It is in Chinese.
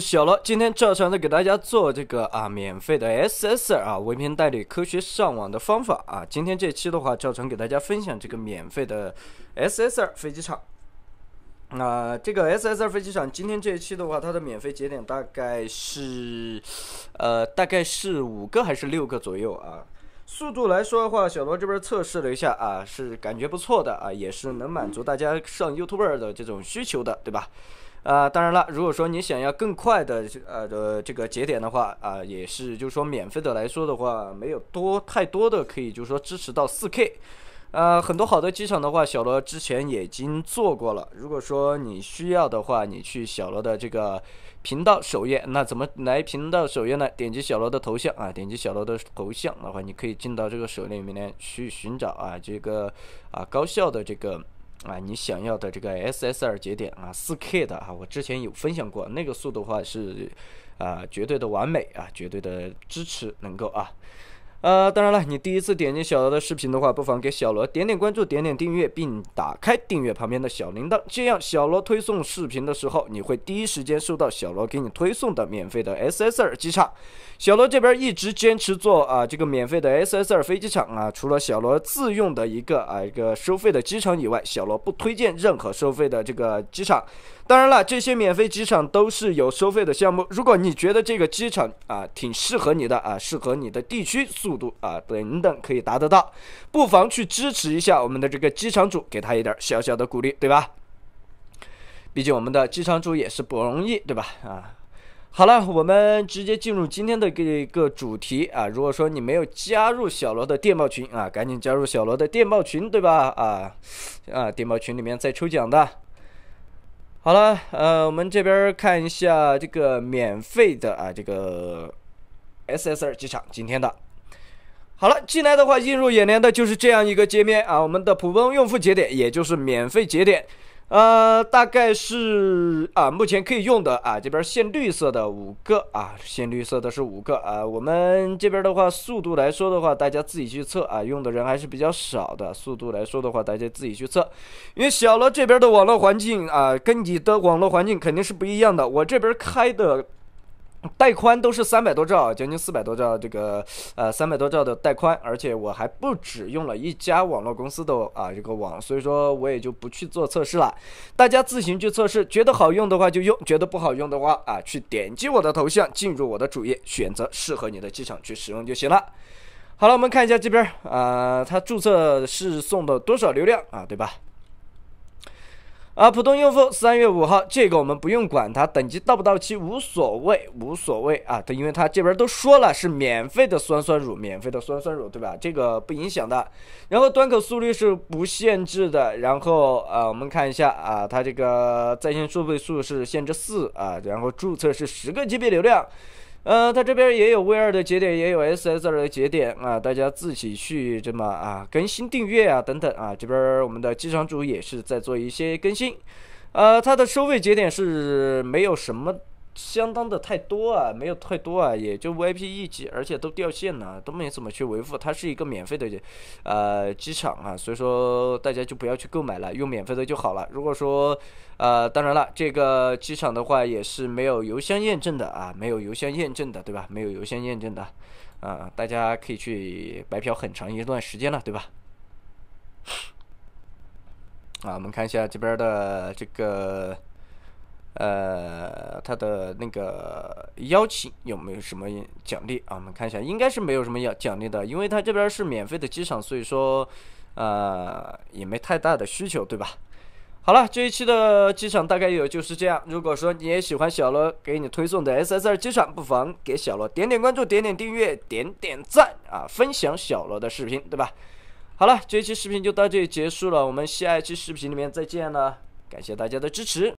是小罗今天照常的给大家做这个啊，免费的 SSR 啊文 p 代理科学上网的方法啊。今天这期的话，照常给大家分享这个免费的 SSR 飞机场。那这个 SSR 飞机场，今天这一期的话，它的免费节点大概是，呃，大概是五个还是六个左右啊？速度来说的话，小罗这边测试了一下啊，是感觉不错的啊，也是能满足大家上 YouTube 的这种需求的，对吧？啊，当然了，如果说你想要更快的，呃的这个节点的话，啊，也是就是说免费的来说的话，没有多太多的可以就是说支持到 4K，啊，很多好的机场的话，小罗之前已经做过了。如果说你需要的话，你去小罗的这个频道首页，那怎么来频道首页呢？点击小罗的头像啊，点击小罗的头像的话，你可以进到这个首页里面去寻找啊这个啊高效的这个。啊，你想要的这个 SSR 节点啊，四 K 的啊，我之前有分享过，那个速度话是，啊，绝对的完美啊，绝对的支持能够啊。呃，当然了，你第一次点击小罗的视频的话，不妨给小罗点点关注，点点订阅，并打开订阅旁边的小铃铛，这样小罗推送视频的时候，你会第一时间收到小罗给你推送的免费的 S S 二机场。小罗这边一直坚持做啊这个免费的 S S 二飞机场啊，除了小罗自用的一个啊一个收费的机场以外，小罗不推荐任何收费的这个机场。当然了，这些免费机场都是有收费的项目。如果你觉得这个机场啊挺适合你的啊，适合你的地区素。速度啊，等等可以达得到，不妨去支持一下我们的这个机场主，给他一点小小的鼓励，对吧？毕竟我们的机场主也是不容易，对吧？啊，好了，我们直接进入今天的这个主题啊。如果说你没有加入小罗的电报群啊，赶紧加入小罗的电报群，对吧？啊啊，电报群里面在抽奖的。好了，呃，我们这边看一下这个免费的啊，这个 SS 二机场今天的。好了，进来的话，映入眼帘的就是这样一个界面啊。我们的普通用户节点，也就是免费节点，呃，大概是啊，目前可以用的啊。这边限绿色的五个啊，限绿色的是五个啊。我们这边的话，速度来说的话，大家自己去测啊。用的人还是比较少的，速度来说的话，大家自己去测。因为小了这边的网络环境啊，跟你的网络环境肯定是不一样的。我这边开的。带宽都是三百多兆，将近四百多兆，这个呃三百多兆的带宽，而且我还不止用了一家网络公司的啊这个网，所以说我也就不去做测试了，大家自行去测试，觉得好用的话就用，觉得不好用的话啊去点击我的头像，进入我的主页，选择适合你的机场去使用就行了。好了，我们看一下这边啊，它注册是送的多少流量啊，对吧？啊，普通用户三月五号，这个我们不用管它，等级到不到期无所谓，无所谓啊，它因为它这边都说了是免费的酸酸乳，免费的酸酸乳，对吧？这个不影响的。然后端口速率是不限制的。然后啊，我们看一下啊，它这个在线数倍数是限制四啊，然后注册是十个 GB 流量。呃，它这边也有 V 二的节点，也有 SSR 的节点啊，大家自己去这么啊更新订阅啊等等啊，这边我们的机场主也是在做一些更新，呃，它的收费节点是没有什么。相当的太多啊，没有太多啊，也就 VIP 一级，而且都掉线了，都没怎么去维护。它是一个免费的，呃，机场啊，所以说大家就不要去购买了，用免费的就好了。如果说，呃，当然了，这个机场的话也是没有邮箱验证的啊，没有邮箱验证的，对吧？没有邮箱验证的，啊，大家可以去白嫖很长一段时间了，对吧？啊，我们看一下这边的这个。呃，他的那个邀请有没有什么奖励啊？我们看一下，应该是没有什么要奖励的，因为他这边是免费的机场，所以说，呃，也没太大的需求，对吧？好了，这一期的机场大概有就是这样。如果说你也喜欢小罗给你推送的 SSR 机场，不妨给小罗点点关注、点点订阅、点点赞啊，分享小罗的视频，对吧？好了，这一期视频就到这里结束了，我们下一期视频里面再见了，感谢大家的支持。